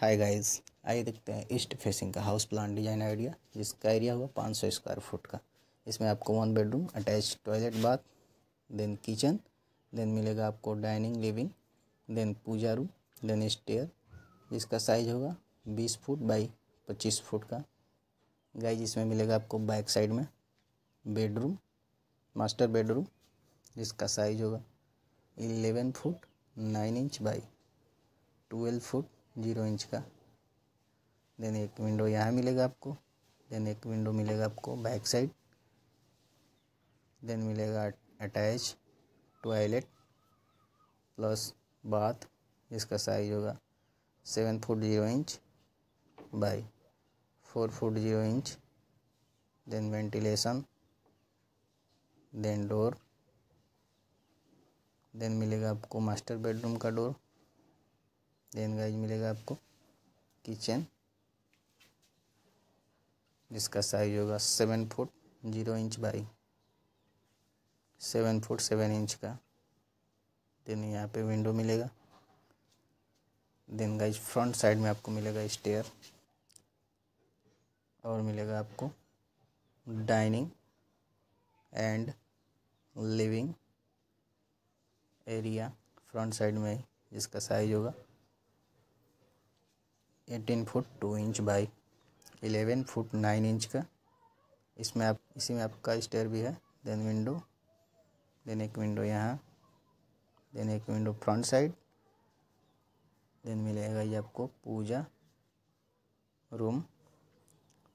hi guys आइए देखते हैं ईस्ट फेसिंग का हाउस प्लान डिजाइन आइडिया जिसका एरिया हुआ 500 स्क्वायर फुट का इसमें आपको one bedroom attach toilet bath then kitchen then मिलेगा आपको dining living then puja room then stair जिसका साइज होगा 20 फुट बाई 25 फुट का गाइज इसमें मिलेगा आपको बैक साइड में बेडरूम मास्टर बेडरूम जिसका साइज होगा eleven foot nine inch by twelve foot zero inch का देन एक विंडो यहाँ मिलेगा आपको देन एक विंडो मिलेगा आपको बैक साइड देन मिलेगा अटैच टॉयलेट प्लस बाथ जिसका साइज होगा seven foot zero inch by four foot zero inch then ventilation then door then मिलेगा आपको मास्टर बेडरूम का डोर देन गाइज मिलेगा आपको किचन जिसका साइज होगा seven foot zero inch by seven foot seven inch का then यहाँ पे विंडो मिलेगा देन गाइज फ्रंट साइड में आपको मिलेगा स्टेयर और मिलेगा आपको dining and living area front side में जिसका साइज होगा eighteen foot two inch by eleven foot nine inch का इसमें आप इसी में आपका स्टेयर भी है देन विंडो देन एक विंडो यहाँ देन एक विंडो फ्रंट साइड देन मिलेगा ये आपको puja room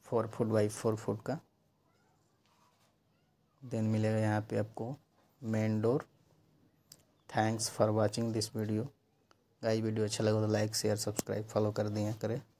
four foot by four foot का देन मिलेगा यहाँ पे आपको main door thanks for watching this video I video अच्छा लगे तो लाइक शेयर सब्सक्राइब फॉलो कर दिया करें